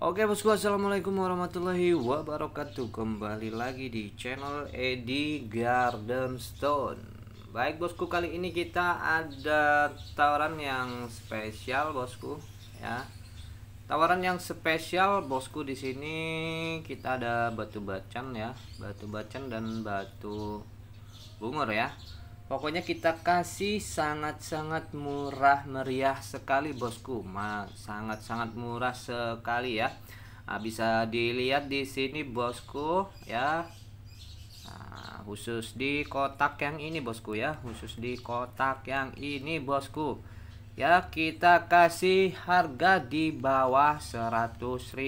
Oke bosku assalamualaikum warahmatullahi wabarakatuh Kembali lagi di channel Edi Garden Stone Baik bosku kali ini kita ada tawaran yang spesial bosku ya Tawaran yang spesial bosku di sini kita ada batu bacan ya Batu bacan dan batu bungur ya Pokoknya kita kasih sangat-sangat murah meriah sekali bosku. sangat-sangat murah sekali ya. Nah, bisa dilihat di sini bosku ya. Nah, khusus di kotak yang ini bosku ya, khusus di kotak yang ini bosku. Ya, kita kasih harga di bawah 100.000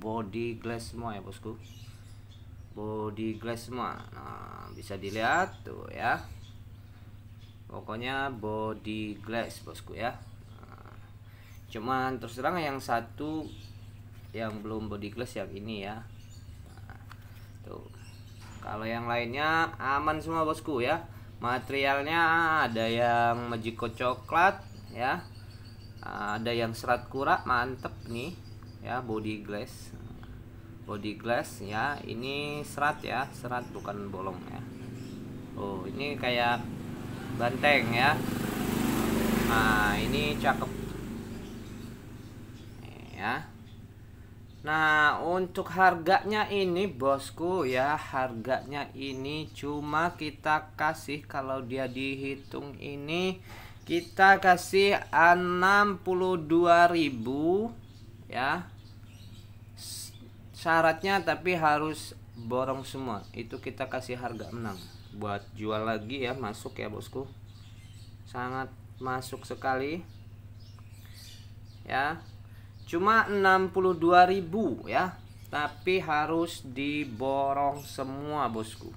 body glass semua ya bosku. Body glass semua. Nah, bisa dilihat tuh ya pokoknya body glass bosku ya nah, cuman terus terang yang satu yang belum body glass yang ini ya nah, tuh kalau yang lainnya aman semua bosku ya materialnya ada yang majiko coklat ya ada yang serat kura mantep nih ya body glass body glass ya ini serat ya serat bukan bolong ya Oh ini kayak banteng ya nah ini cakep ya Nah, untuk harganya ini bosku ya, harganya ini cuma kita kasih kalau dia dihitung ini kita kasih 62.000 ya. Syaratnya tapi harus borong semua itu kita kasih harga menang buat jual lagi ya masuk ya bosku sangat masuk sekali ya cuma 62.000 ya tapi harus diborong semua bosku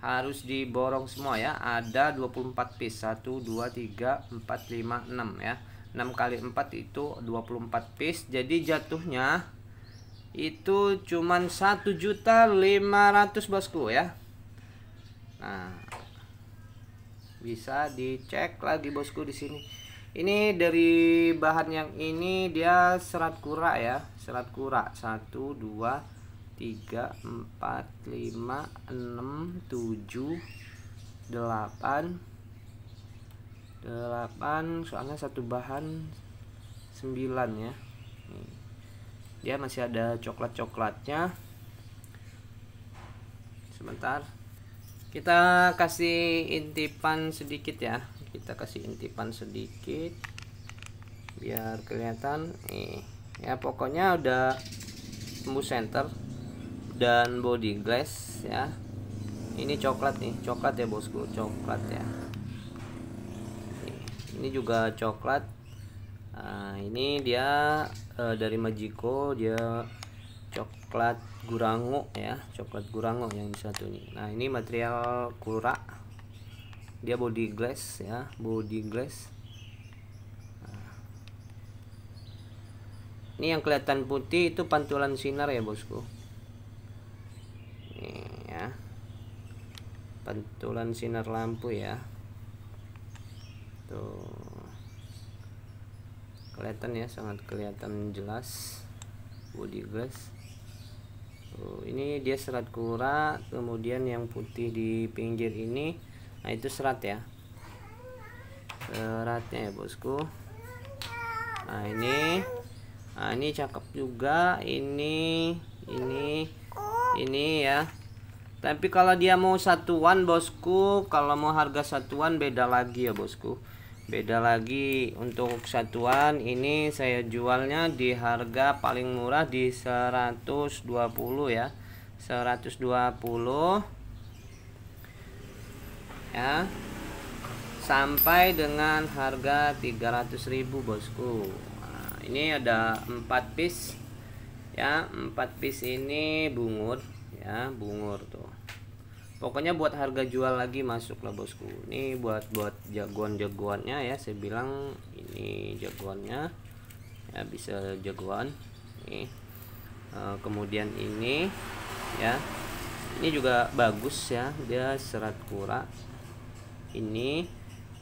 harus diborong semua ya ada 24 piece 1 2 3 4 5 6 ya 6 kali 4 itu 24 piece jadi jatuhnya itu cuman 1.500 bosku ya nah bisa dicek lagi bosku di sini ini dari bahan yang ini dia serat kura ya serat kura 1 2 3 4 5 6 7 8 8 soalnya satu bahan 9 ya dia ya, masih ada coklat coklatnya sebentar kita kasih intipan sedikit ya kita kasih intipan sedikit biar kelihatan nih ya pokoknya udah tembus center dan body glass ya ini coklat nih coklat ya bosku coklat ya ini juga coklat Nah, ini dia uh, dari Majiko, dia coklat gurango ya, coklat gurango yang satu ini. Nah, ini material kura. Dia body glass ya, body glass. Nah. Ini yang kelihatan putih itu pantulan sinar ya, Bosku. Ini ya. Pantulan sinar lampu ya. Tuh kelihatan ya sangat kelihatan jelas body glass Tuh, oh, ini dia serat kura kemudian yang putih di pinggir ini nah itu serat ya seratnya ya bosku nah ini nah ini cakep juga ini ini ini ya tapi kalau dia mau satuan bosku kalau mau harga satuan beda lagi ya bosku beda lagi untuk satuan ini saya jualnya di harga paling murah di 120 ya 120 ya sampai dengan harga 300.000 bosku nah, ini ada 4 piece ya 4 piece ini bungur ya bungur tuh pokoknya buat harga jual lagi masuk lah bosku ini buat buat jagoan jagoannya ya saya bilang ini jagoannya ya bisa jagoan nih eh, e, kemudian ini ya ini juga bagus ya dia serat kura ini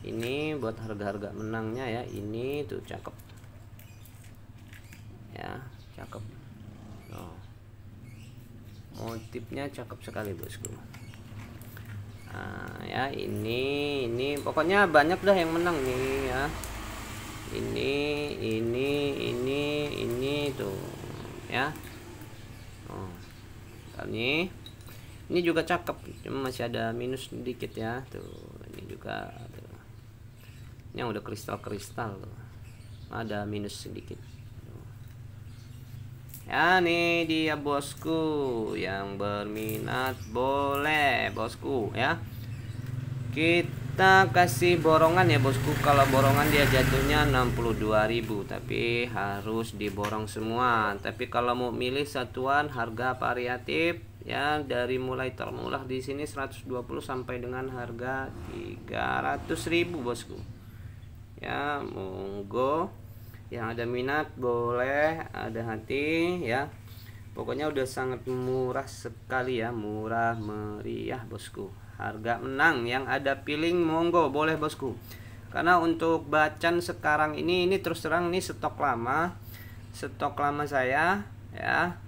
ini buat harga-harga menangnya ya ini tuh cakep ya cakep oh. motifnya cakep sekali bosku nah, ya ini ini pokoknya banyak dah yang menang nih ya ini ini ini ini tuh ya oh ini ini juga cakep cuma masih ada minus sedikit ya tuh ini juga tuh. ini yang udah kristal kristal tuh ada minus sedikit Ya nih dia bosku yang berminat boleh bosku ya. Kita kasih borongan ya bosku. Kalau borongan dia jatuhnya 62.000 tapi harus diborong semua. Tapi kalau mau milih satuan harga variatif ya dari mulai termulah di sini 120 sampai dengan harga 300.000 bosku. Ya, monggo yang ada minat boleh ada hati ya pokoknya udah sangat murah sekali ya murah meriah bosku harga menang yang ada piling monggo boleh bosku karena untuk bacan sekarang ini ini terus terang ini stok lama stok lama saya ya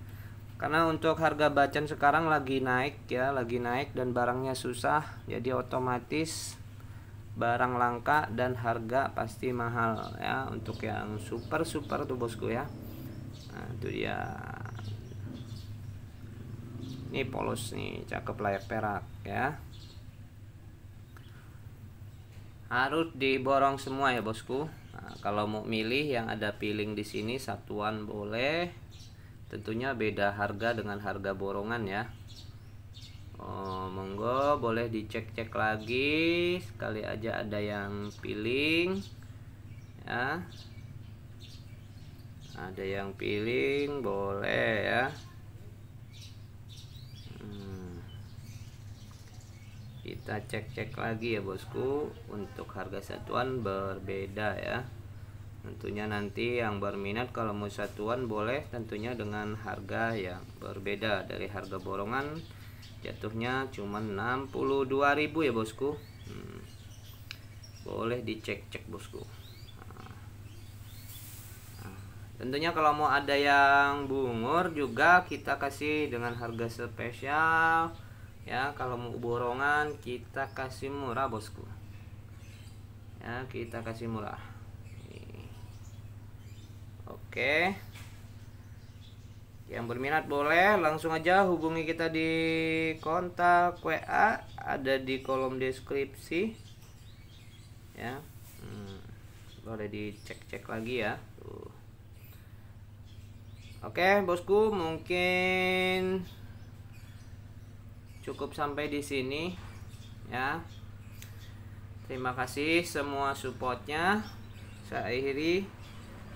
karena untuk harga bacan sekarang lagi naik ya lagi naik dan barangnya susah jadi otomatis barang langka dan harga pasti mahal ya untuk yang super super tuh bosku ya nah, itu dia ini polos nih cakep layak perak ya harus diborong semua ya bosku nah, kalau mau milih yang ada piling di sini satuan boleh tentunya beda harga dengan harga borongan ya oh, monggo boleh dicek-cek lagi sekali aja ada yang piling ya ada yang piling boleh ya hmm. kita cek-cek lagi ya bosku untuk harga satuan berbeda ya tentunya nanti yang berminat kalau mau satuan boleh tentunya dengan harga yang berbeda dari harga borongan jatuhnya cuma 62.000 ya bosku hmm. boleh dicek-cek bosku ah. Ah. tentunya kalau mau ada yang bungur juga kita kasih dengan harga spesial ya kalau mau borongan kita kasih murah bosku ya kita kasih murah oke yang berminat boleh langsung aja hubungi kita di kontak WA ada di kolom deskripsi. Ya. Hmm, boleh dicek-cek lagi ya. Tuh. Oke, bosku, mungkin cukup sampai di sini ya. Terima kasih semua supportnya. Saya akhiri